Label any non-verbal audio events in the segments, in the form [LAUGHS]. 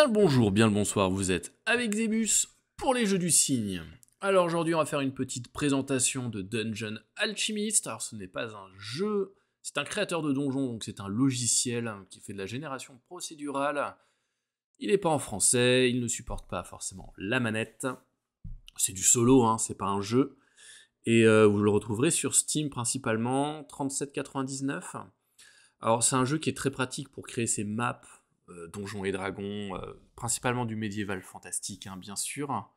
Bien le bonjour, bien le bonsoir, vous êtes avec Zebus pour les jeux du cygne. Alors aujourd'hui on va faire une petite présentation de Dungeon Alchemist. Alors ce n'est pas un jeu, c'est un créateur de donjons, donc c'est un logiciel qui fait de la génération procédurale. Il n'est pas en français, il ne supporte pas forcément la manette. C'est du solo, hein, c'est pas un jeu. Et euh, vous le retrouverez sur Steam principalement, 37,99. Alors c'est un jeu qui est très pratique pour créer ses maps, euh, donjons et Dragons, euh, principalement du médiéval fantastique, hein, bien sûr.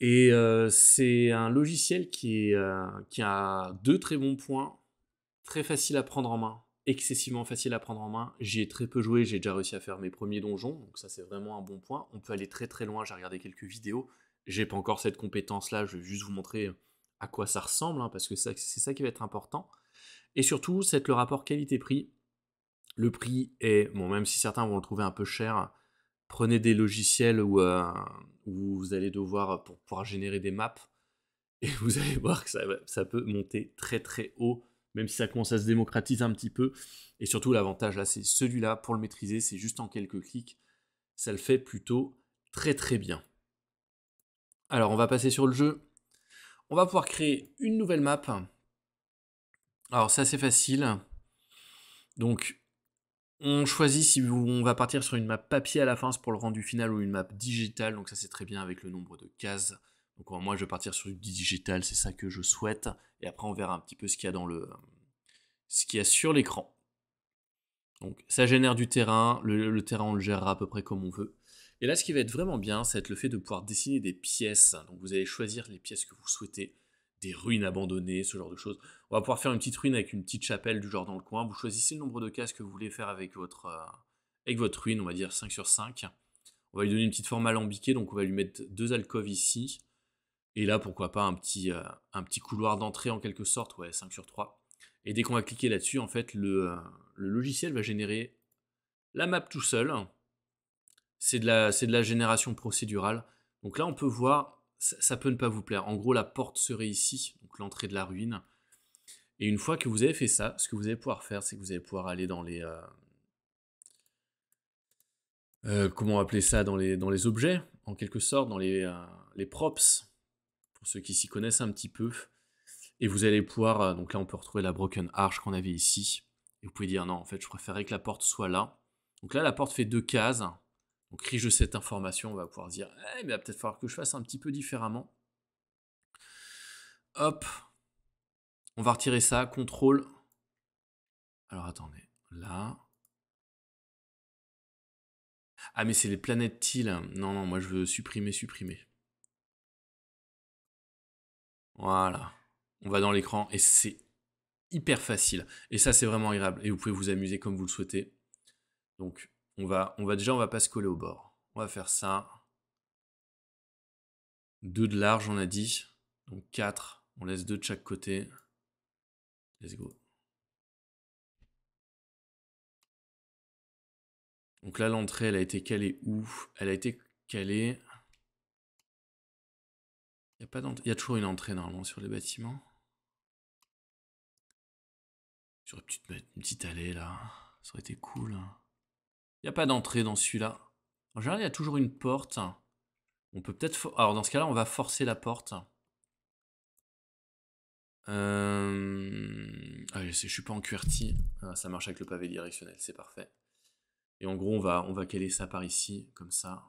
Et euh, c'est un logiciel qui, a deux très bons points, très facile à prendre en main, excessivement facile à prendre en main. J'y ai très peu joué, j'ai déjà réussi à faire mes premiers donjons, donc ça c'est vraiment un bon point. On peut aller très très loin, j'ai regardé quelques vidéos. J'ai pas encore cette compétence là, je vais juste vous montrer à quoi ça ressemble, hein, parce que c'est ça qui va être important. Et surtout, c'est le rapport qualité-prix le prix est, bon, même si certains vont le trouver un peu cher, prenez des logiciels où, euh, où vous allez devoir, pour pouvoir générer des maps, [LAUGHS] et vous allez voir que ça, ça peut monter très très haut, même si ça commence à se démocratiser un petit peu. Et surtout, l'avantage là, c'est celui-là, pour le maîtriser, c'est juste en quelques clics, ça le fait plutôt très très bien. Alors, on va passer sur le jeu. On va pouvoir créer une nouvelle map. Alors, c'est facile. Donc, on choisit si on va partir sur une map papier à la fin pour le rendu final ou une map digitale, donc ça c'est très bien avec le nombre de cases. Donc moi je vais partir sur une digital, c'est ça que je souhaite, et après on verra un petit peu ce qu'il y a dans le ce qu'il y a sur l'écran. Donc ça génère du terrain, le, terrain on le gérera à peu près comme on veut. Et là ce qui va être vraiment bien, c'est le fait de pouvoir dessiner des pièces. Donc vous allez choisir les pièces que vous souhaitez ruines abandonnées, ce genre de choses. On va pouvoir faire une petite ruine avec une petite chapelle du genre dans le coin. Vous choisissez le nombre de cases que vous voulez faire avec votre, euh, avec votre ruine, on va dire 5 sur 5. On va lui donner une petite forme alambiquée, donc on va lui mettre deux alcoves ici. Et là, pourquoi pas un petit, euh, un petit couloir d'entrée en quelque sorte, ouais, 5 sur 3. Et dès qu'on va cliquer là-dessus, en fait, euh, le, logiciel va générer la map tout seul. C'est de, de la génération procédurale. Donc là, on peut voir ça, peut ne pas vous plaire. En gros, la porte serait ici, donc l'entrée de la ruine. Et une fois que vous avez fait ça, ce que vous allez pouvoir faire, c'est que vous allez pouvoir aller dans les... Euh, euh, comment appeler ça dans les, dans les objets, en quelque sorte, dans les, euh, les props, pour ceux qui s'y connaissent un petit peu. Et vous allez pouvoir... donc là, on peut retrouver la Broken Arch qu'on avait ici. Et vous pouvez dire, non, en fait, je préférerais que la porte soit là. Donc là, la porte fait deux cases. Donc riche cette information, on va pouvoir dire eh, mais il va peut-être falloir que je fasse un petit peu différemment. Hop, on va retirer ça, contrôle. Alors attendez, là. Ah mais c'est les planètes T Non, non, moi je veux supprimer, supprimer. Voilà. On va dans l'écran et c'est hyper facile. Et ça c'est vraiment agréable. Et vous pouvez vous amuser comme vous le souhaitez. Donc on va, on va déjà, on va pas se coller au bord. On va faire ça. Deux de large, on a dit. Donc quatre. On laisse deux de chaque côté. Let's go. Donc là, l'entrée, elle a été calée où Elle a été calée... Il y, a pas y a toujours une entrée, normalement, sur les bâtiments. J'aurais pu mettre une petite allée, là. Ça aurait été cool. Il a pas d'entrée dans celui-là. En général, il y a toujours une porte. On peut peut-être... Alors, dans ce cas-là, on va forcer la porte. Euh, ah, je ne suis pas en QWERTY. Ah, ça marche avec le pavé directionnel, c'est parfait. Et en gros, on va, on va caler ça par ici, comme ça.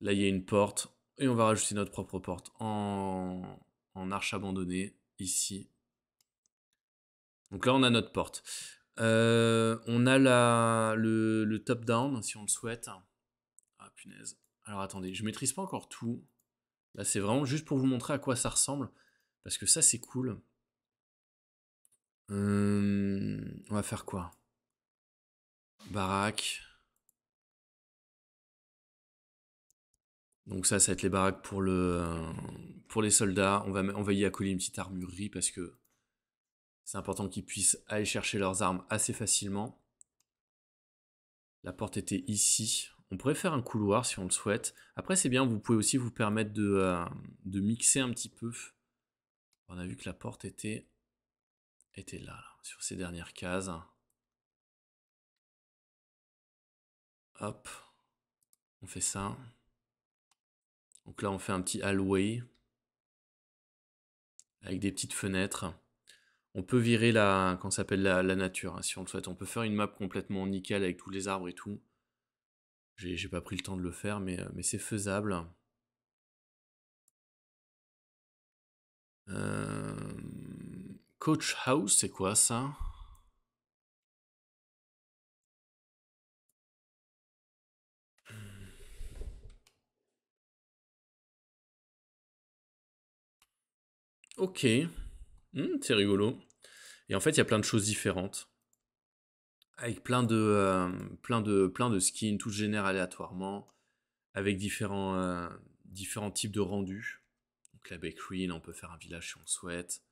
Là, il y a une porte. Et on va rajouter notre propre porte en, en arche abandonnée, ici. Donc là, on a notre porte. Euh, on a la, le, top-down, si on le souhaite. Ah, punaise. Alors, attendez, je maîtrise pas encore tout. Là, c'est vraiment juste pour vous montrer à quoi ça ressemble. Parce que ça, c'est cool. Euh, on va faire quoi Baraque. Donc ça, ça va être les baraques pour, les soldats. On va, on va y accoler une petite armurerie parce que c'est important qu'ils puissent aller chercher leurs armes assez facilement. La porte était ici. On pourrait faire un couloir si on le souhaite. Après, c'est bien, vous pouvez aussi vous permettre de, euh, mixer un petit peu. On a vu que la porte était, là, sur ces dernières cases. Hop, on fait ça. Donc là, on fait un petit hallway avec des petites fenêtres on peut virer la, quand s'appelle la, nature, hein, si on le souhaite. On peut faire une map complètement nickel avec tous les arbres et tout. J'ai pas pris le temps de le faire, mais, euh, c'est faisable. Euh, Coach House, c'est quoi ça Ok. Hmm, c'est rigolo. Et en fait, il y a plein de choses différentes, avec plein de, euh, plein de, plein de skins, tout génère aléatoirement, avec différents, euh, différents types de rendus. Donc la bakery, on peut faire un village si on le souhaite.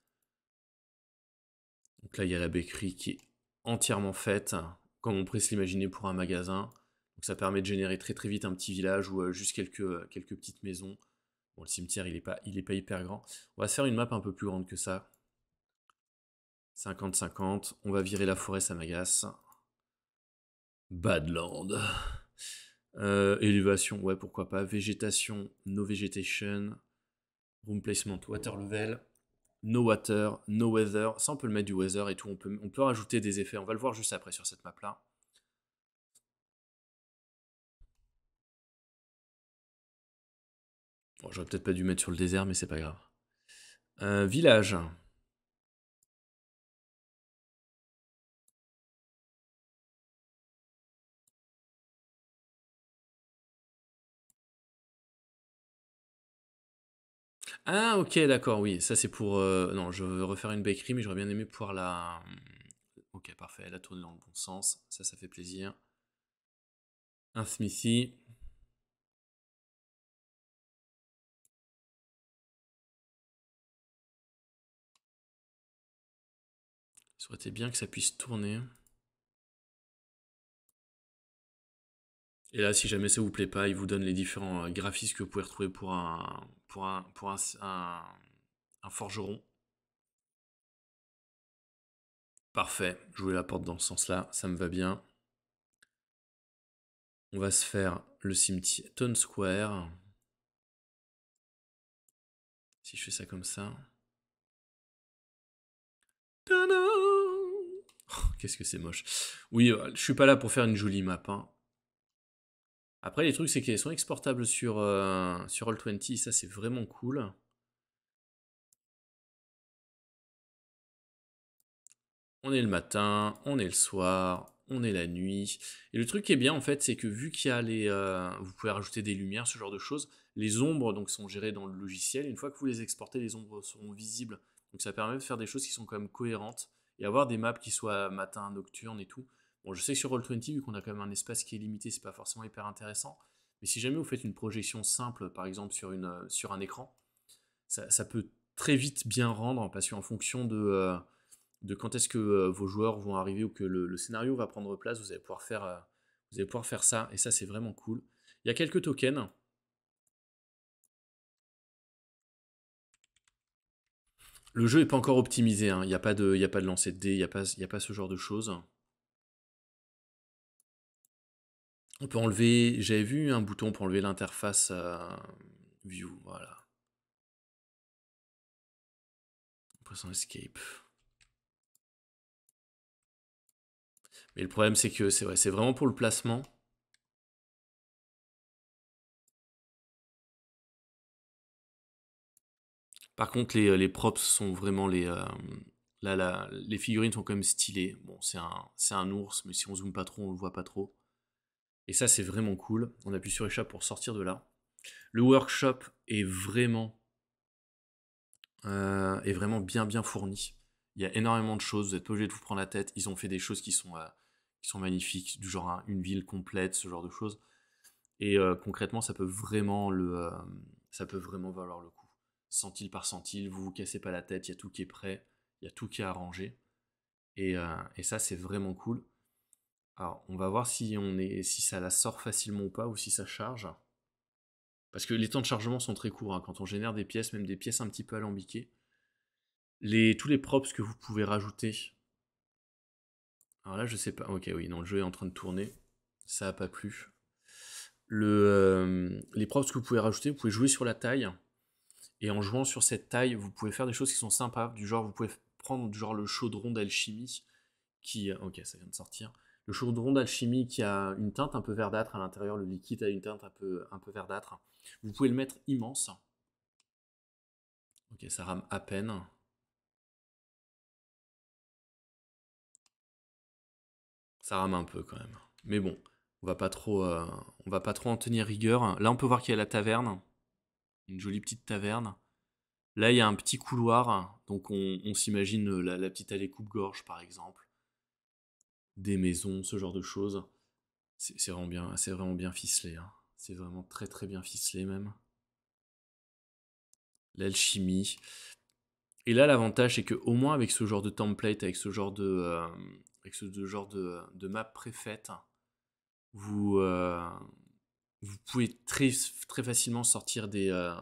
Donc là, il y a la bakery qui est entièrement faite, comme on pourrait se l'imaginer pour un magasin. Donc ça permet de générer très très vite un petit village ou euh, juste quelques, quelques petites maisons. Bon, le cimetière, il n'est pas, est pas hyper grand. On va se faire une map un peu plus grande que ça. 50-50, on va virer la forêt, ça m'agace. Badland. Euh, élévation, ouais, pourquoi pas. Végétation, no vegetation. Room placement, water level. No water, no weather. Ça, on peut le mettre du weather et tout. On peut, on peut rajouter des effets. On va le voir juste après sur cette map-là. Bon, j'aurais peut-être pas dû mettre sur le désert, mais c'est pas grave. Euh, village. Ah, ok, d'accord, oui. Ça, c'est pour. Euh, non, je veux refaire une bakery, mais j'aurais bien aimé pouvoir la. Hum, ok, parfait. a tourné dans le bon sens. Ça, ça fait plaisir. Un smithy. Souhaitez bien que ça puisse tourner. Et là, si jamais ça vous plaît pas, il vous donne les différents euh, graphismes que vous pouvez retrouver pour un, pour un, un, forgeron. Parfait, jouer la porte dans ce sens-là, ça me va bien. On va se faire le cimetière Tone Square. Si je fais ça comme ça. Oh, qu'est-ce que c'est moche. Oui, euh, je suis pas là pour faire une jolie map. Hein. Après, les trucs, c'est qu'elles sont exportables sur, euh, All20, ça c'est vraiment cool. On est le matin, on est le soir, on est la nuit. Et le truc qui est bien en fait, c'est que vu qu'il y a les... Euh, vous pouvez rajouter des lumières, ce genre de choses, les ombres donc, sont gérées dans le logiciel. Une fois que vous les exportez, les ombres seront visibles. Donc ça permet de faire des choses qui sont quand même cohérentes et avoir des maps qui soient matin, nocturne et tout. Bon, je sais que sur Roll20, vu qu'on a quand même un espace qui est limité, c'est pas forcément hyper intéressant. Mais si jamais vous faites une projection simple, par exemple sur, une, euh, sur un écran, ça, peut très vite bien rendre, parce qu'en fonction de, euh, de quand est-ce que euh, vos joueurs vont arriver ou que le, scénario va prendre place, vous allez pouvoir faire, vous allez pouvoir faire ça, et ça c'est vraiment cool. Il y a quelques tokens. Le jeu n'est pas encore optimisé, hein. il n'y a, pas de, y a pas de lancer de dés, il n'y a, pas, a pas ce genre de choses. On peut enlever, j'avais vu un bouton pour enlever l'interface euh, view, voilà. Pressons escape. Mais le problème c'est que c'est ouais, vraiment pour le placement. Par contre, les, euh, props sont vraiment les... Euh, là, les figurines sont quand même stylées. Bon, c'est un, un ours, mais si on zoome pas trop, on le voit pas trop. Et ça, c'est vraiment cool. On appuie sur échappe pour sortir de là. Le workshop est vraiment, euh, est vraiment bien bien fourni. Il y a énormément de choses. Vous n'êtes pas obligé de vous prendre la tête. Ils ont fait des choses qui sont, euh, qui sont magnifiques, du genre une ville complète, ce genre de choses. Et euh, concrètement, ça peut vraiment le, ça peut vraiment valoir le coup. Sentile par sentile, vous ne vous cassez pas la tête. Il y a tout qui est prêt, il y a tout qui est arrangé. Et, et ça, c'est vraiment cool. Alors, on va voir si, on est, si ça la sort facilement ou pas, ou si ça charge. Parce que les temps de chargement sont très courts. Hein. Quand on génère des pièces, même des pièces un petit peu alambiquées, les, tous les props que vous pouvez rajouter. Alors là, je sais pas. Ok, oui, non, le jeu est en train de tourner. Ça a pas plu. Euh, les props que vous pouvez rajouter, vous pouvez jouer sur la taille. Et en jouant sur cette taille, vous pouvez faire des choses qui sont sympas. Du genre, vous pouvez prendre du genre le chaudron d'alchimie. Qui. Euh, ok, ça vient de sortir le chaudron d'alchimie qui a une teinte un peu verdâtre à l'intérieur, le liquide a une teinte un peu, un peu verdâtre. Vous pouvez le mettre immense. Ok, ça rame à peine. Ça rame un peu quand même. Mais bon, on va pas trop, euh, on va pas trop en tenir rigueur. Là, on peut voir qu'il y a la taverne, une jolie petite taverne. Là, il y a un petit couloir, donc on, s'imagine euh, la, petite allée coupe-gorge, par exemple des maisons, ce genre de choses. C'est vraiment bien, c'est vraiment bien ficelé. Hein. C'est vraiment très très bien ficelé même. L'alchimie. Et là, l'avantage, c'est que au moins avec ce genre de template, avec ce genre de, euh, avec ce genre de, map préfaite, vous, euh, vous pouvez très, très facilement sortir des, euh,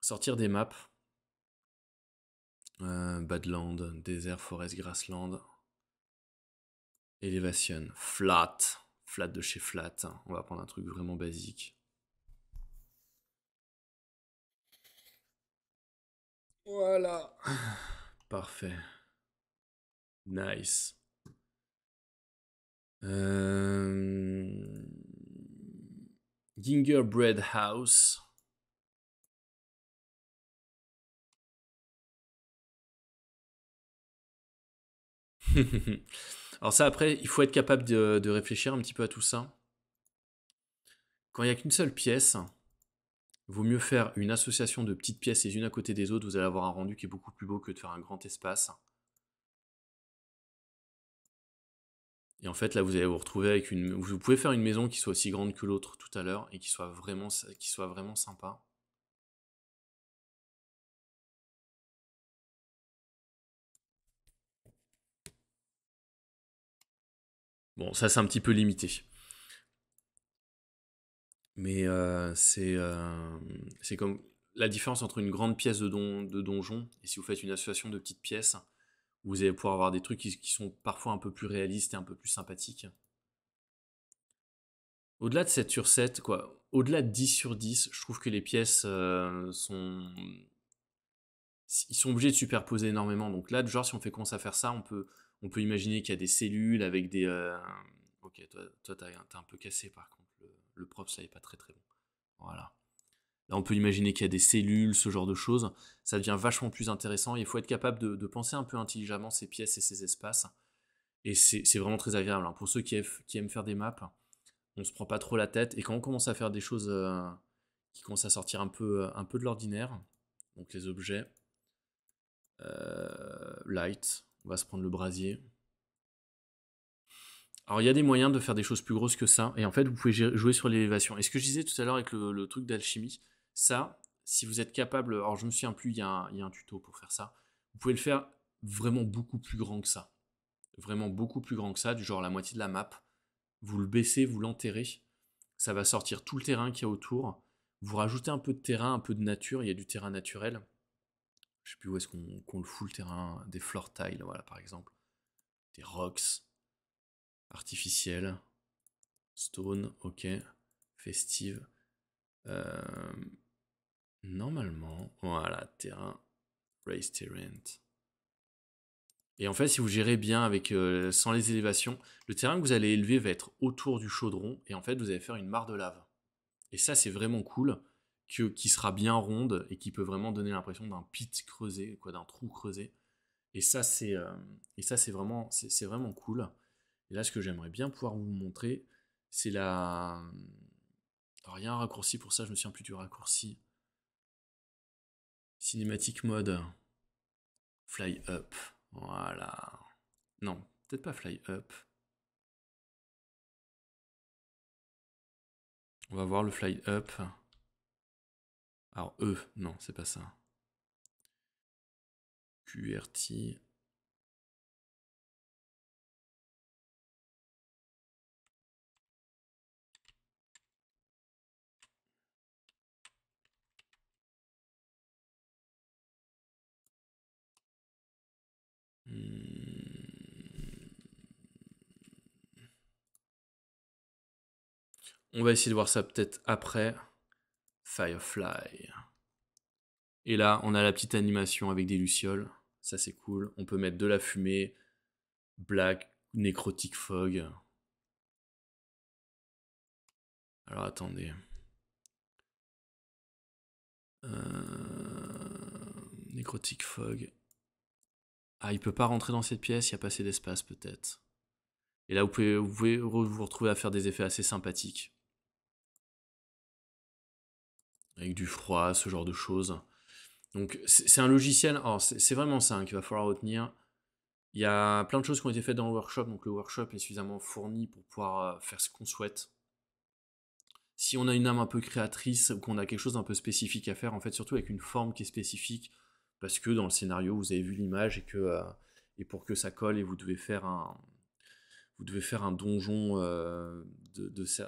sortir des maps. Badland, désert, Forest, grassland. Elevation, flat, flat de chez flat. On va prendre un truc vraiment basique. Voilà. Parfait. Nice. Euh... Gingerbread House. [LAUGHS] Alors ça, après, il faut être capable de, réfléchir un petit peu à tout ça. Quand il n'y a qu'une seule pièce, vaut mieux faire une association de petites pièces les unes à côté des autres. Vous allez avoir un rendu qui est beaucoup plus beau que de faire un grand espace. Et en fait, là, vous allez vous retrouver avec une... Vous pouvez faire une maison qui soit aussi grande que l'autre tout à l'heure et qui soit vraiment, qui soit vraiment sympa. Bon, ça c'est un petit peu limité. Mais euh, c'est euh, comme la différence entre une grande pièce de, de, donjon et si vous faites une association de petites pièces, vous allez pouvoir avoir des trucs qui, sont parfois un peu plus réalistes et un peu plus sympathiques. Au-delà de 7 sur 7, quoi, au-delà de 10 sur 10, je trouve que les pièces euh, sont. Ils sont obligés de superposer énormément. Donc là, genre, si on fait commencer à faire ça, on peut on peut imaginer qu'il y a des cellules avec des. Euh, ok, toi, toi t'as, un peu cassé par contre. Le, prof, ça n'est pas très très bon. Voilà. Là, on peut imaginer qu'il y a des cellules, ce genre de choses. Ça devient vachement plus intéressant. il faut être capable de, penser un peu intelligemment ces pièces et ces espaces. Et c'est, vraiment très agréable. Hein. Pour ceux qui, aiment, faire des maps, on ne se prend pas trop la tête. Et quand on commence à faire des choses euh, qui commencent à sortir un peu, euh, un peu de l'ordinaire, donc les objets, light, on va se prendre le brasier. Alors il y a des moyens de faire des choses plus grosses que ça, et en fait vous pouvez jouer sur l'élévation. Et ce que je disais tout à l'heure avec le, truc d'alchimie, ça, si vous êtes capable, alors je me souviens plus, il y, il y, a un tuto pour faire ça, vous pouvez le faire vraiment beaucoup plus grand que ça. Vraiment beaucoup plus grand que ça, du genre la moitié de la map. Vous le baissez, vous l'enterrez, ça va sortir tout le terrain qu'il y a autour. Vous rajoutez un peu de terrain, un peu de nature, il y a du terrain naturel je sais plus où est-ce qu'on le fout le terrain, des floor tiles, voilà, par exemple, des rocks, artificiels, stone, ok, festive. Euh, normalement, voilà, terrain, race terrain. Et en fait, si vous gérez bien avec euh, sans les élévations, le terrain que vous allez élever va être autour du chaudron et en fait, vous allez faire une mare de lave. Et ça, c'est vraiment cool qui sera bien ronde et qui peut vraiment donner l'impression d'un pit creusé, quoi, d'un trou creusé. Et ça, c'est, euh, et ça, c'est vraiment, c'est, vraiment cool. Et là, ce que j'aimerais bien pouvoir vous montrer, c'est la. Euh, rien il raccourci pour ça, je me souviens plus du raccourci. Cinématique mode. Fly up. Voilà. Non, peut-être pas fly up. On va voir le fly up. Alors E, non, c'est pas ça. QRT. Hmm. On va essayer de voir ça peut-être après. Firefly. Et là, on a la petite animation avec des lucioles. Ça, c'est cool. On peut mettre de la fumée, black, nécrotique fog. Alors, attendez. Necrotic euh, Nécrotique fog. Ah, il peut pas rentrer dans cette pièce, il y a pas assez d'espace peut-être. Et là, vous pouvez vous retrouver à faire des effets assez sympathiques avec du froid, ce genre de choses. Donc c'est un logiciel, c'est vraiment ça hein, qu'il va falloir retenir. Il y a plein de choses qui ont été faites dans le workshop, donc le workshop est suffisamment fourni pour pouvoir euh, faire ce qu'on souhaite. Si on a une âme un peu créatrice ou qu'on a quelque chose d'un peu spécifique à faire, en fait, surtout avec une forme qui est spécifique, parce que dans le scénario, vous avez vu l'image et que euh, et pour que ça colle, et vous devez faire un, vous devez faire un donjon euh,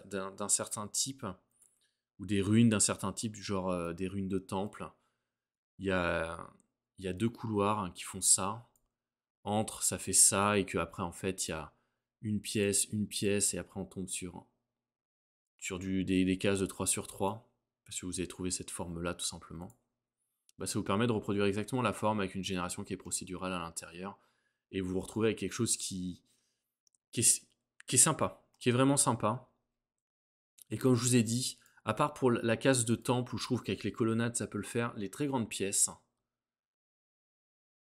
d'un certain type ou des ruines d'un certain type, genre euh, des ruines de temple, Il y a, deux couloirs hein, qui font ça. Entre, ça fait ça, et que après en fait, il y a une pièce, une pièce, et après on tombe sur, sur des, cases de 3 sur 3, parce que vous avez trouvé cette forme-là tout simplement. Bah, ça vous permet de reproduire exactement la forme avec une génération qui est procédurale à l'intérieur, et vous vous retrouvez avec quelque chose qui, qui est sympa, qui est vraiment sympa. Et comme je vous ai dit, à part pour la case de temple où je trouve qu'avec les colonnades ça peut le faire, les très grandes pièces,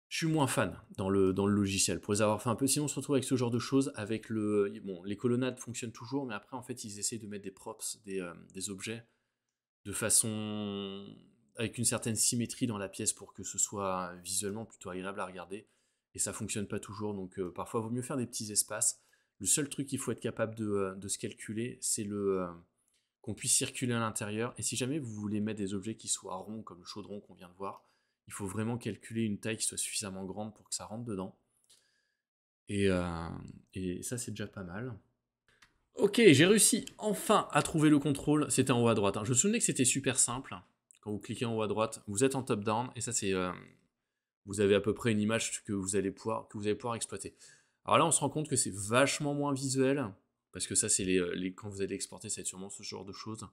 je suis moins fan dans le, dans le logiciel. Pour avoir fait un peu, sinon on se retrouve avec ce genre de choses, avec le... Bon, les colonnades fonctionnent toujours, mais après en fait ils essayent de mettre des props, des, euh, objets, de façon... avec une certaine symétrie dans la pièce pour que ce soit visuellement plutôt agréable à regarder. Et ça fonctionne pas toujours, donc euh, parfois il vaut mieux faire des petits espaces. Le seul truc qu'il faut être capable de, euh, se calculer, c'est le qu'on puisse circuler à l'intérieur. Et si jamais vous voulez mettre des objets qui soient ronds, comme le chaudron qu'on vient de voir, il faut vraiment calculer une taille qui soit suffisamment grande pour que ça rentre dedans. Et, euh, ça, c'est déjà pas mal. Ok, j'ai réussi enfin à trouver le contrôle. C'était en haut à droite. Hein. Je me souvenais que c'était super simple. Quand vous cliquez en haut à droite, vous êtes en top-down. Et ça, c'est... Euh, vous avez à peu près une image que vous que vous allez pouvoir exploiter. Alors là, on se rend compte que c'est vachement moins visuel. Parce que ça, c'est euh, les, quand vous allez exporter, c'est va sûrement ce genre de choses.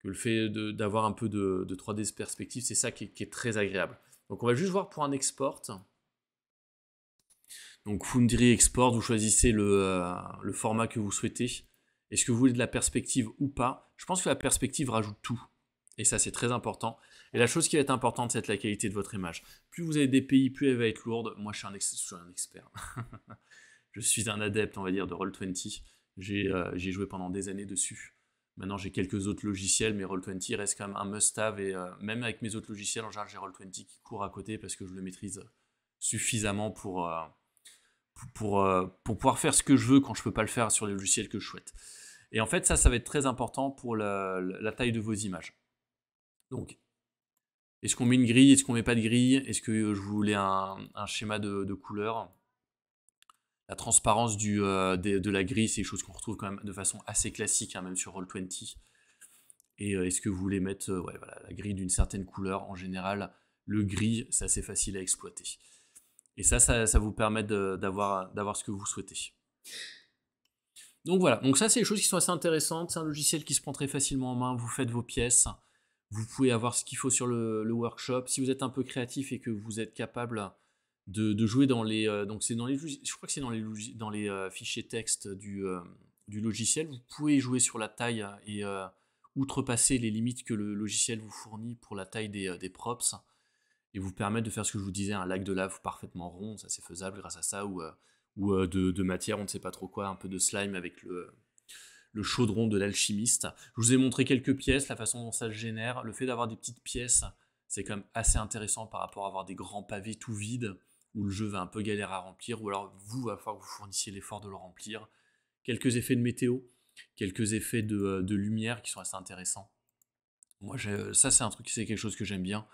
Que le fait d'avoir un peu de, 3D perspective, c'est ça qui est, très agréable. Donc on va juste voir pour un export. Donc Foundry Export, vous choisissez le, euh, format que vous souhaitez. Est-ce que vous voulez de la perspective ou pas Je pense que la perspective rajoute tout. Et ça, c'est très important. Et la chose qui va être importante, c'est la qualité de votre image. Plus vous avez des pays, plus elle va être lourde. Moi, je suis un, je suis un expert. [LAUGHS] je suis un adepte, on va dire, de Roll20. Euh, j'ai joué pendant des années dessus. Maintenant, j'ai quelques autres logiciels, mais Roll20 reste quand même un must-have. Et euh, même avec mes autres logiciels, en général, j'ai Roll20 qui court à côté parce que je le maîtrise suffisamment pour, euh, pour, pouvoir faire ce que je veux quand je ne peux pas le faire sur les logiciels que je souhaite. Et en fait, ça, ça va être très important pour la, taille de vos images. Donc, est-ce qu'on met une grille Est-ce qu'on met pas de grille Est-ce que je voulais un, schéma de, de couleurs la transparence du, euh, de, la grille, c'est une chose qu'on retrouve quand même de façon assez classique, hein, même sur Roll20. Et euh, est-ce que vous voulez mettre euh, voilà, la grille d'une certaine couleur En général, le gris, c'est assez facile à exploiter. Et ça, ça, vous permet d'avoir ce que vous souhaitez. Donc voilà, donc ça c'est des choses qui sont assez intéressantes, c'est un logiciel qui se prend très facilement en main, vous faites vos pièces, vous pouvez avoir ce qu'il faut sur le, workshop. Si vous êtes un peu créatif et que vous êtes capable de, jouer dans les euh, donc c'est dans les je crois que c'est dans les dans les euh, fichiers texte du, euh, du logiciel vous pouvez jouer sur la taille et outrepasser les limites que le logiciel vous fournit pour la taille des, des, props et vous permettre de faire ce que je vous disais un lac de lave parfaitement rond ça c'est faisable grâce à ça ou ou de, de, matière on ne sait pas trop quoi un peu de slime avec le le chaudron de l'alchimiste. Je vous ai montré quelques pièces, la façon dont ça se génère. Le fait d'avoir des petites pièces, c'est quand même assez intéressant par rapport à avoir des grands pavés tout vides où le jeu va un peu galérer à remplir, ou alors vous, va falloir que vous fournissiez l'effort de le remplir. Quelques effets de météo, quelques effets de, euh, lumière qui sont assez intéressants. Moi, euh, ça, c'est un truc, c'est quelque chose que j'aime bien,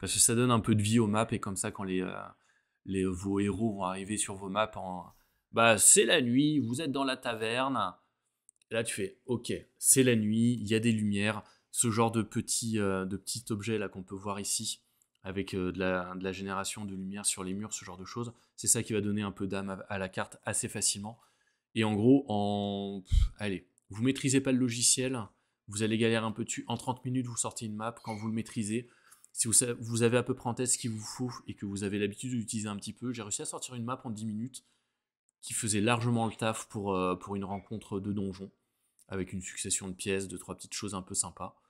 parce que ça donne un peu de vie aux maps, et comme ça, quand les, euh, vos héros vont arriver sur vos maps en. Bah, c'est la nuit, vous êtes dans la taverne. là, tu fais, ok, c'est la nuit, il y a des lumières, ce genre de petits de petits objets là qu'on peut voir ici avec euh, de la, génération de lumière sur les murs, ce genre de choses. C'est ça qui va donner un peu d'âme à, la carte assez facilement. Et en gros, en. allez, vous maîtrisez pas le logiciel, vous allez galérer un peu dessus. En 30 minutes, vous sortez une map. Quand vous le maîtrisez, si vous, avez à peu près en tête ce qu'il vous faut et que vous avez l'habitude d'utiliser un petit peu, j'ai réussi à sortir une map en 10 minutes qui faisait largement le taf pour, euh, pour une rencontre de donjon avec une succession de pièces, de trois petites choses un peu sympas.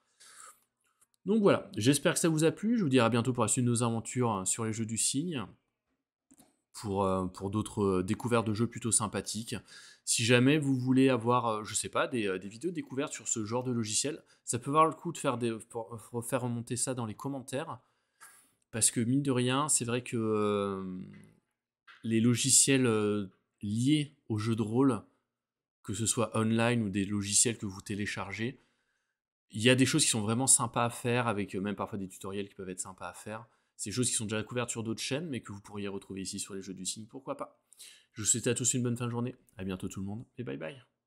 Donc voilà, j'espère que ça vous a plu. Je vous dirai à bientôt pour la suite de nos aventures hein, sur les jeux du cygne, pour, euh, pour d'autres euh, découvertes de jeux plutôt sympathiques. Si jamais vous voulez avoir, euh, je sais pas, des, vidéos découvertes sur ce genre de logiciel, ça peut avoir le coup de faire, des, remonter ça dans les commentaires. Parce que mine de rien, c'est vrai que les logiciels liés aux jeux de rôle, que ce soit online ou des logiciels que vous téléchargez, il y a des choses qui sont vraiment sympas à faire, avec euh, même parfois des tutoriels qui peuvent être sympas à faire. Ces choses qui sont déjà couvertes sur d'autres chaînes, mais que vous pourriez retrouver ici sur les jeux du signe, pourquoi pas. Je vous souhaite à tous une bonne fin de journée, à bientôt tout le monde, et bye bye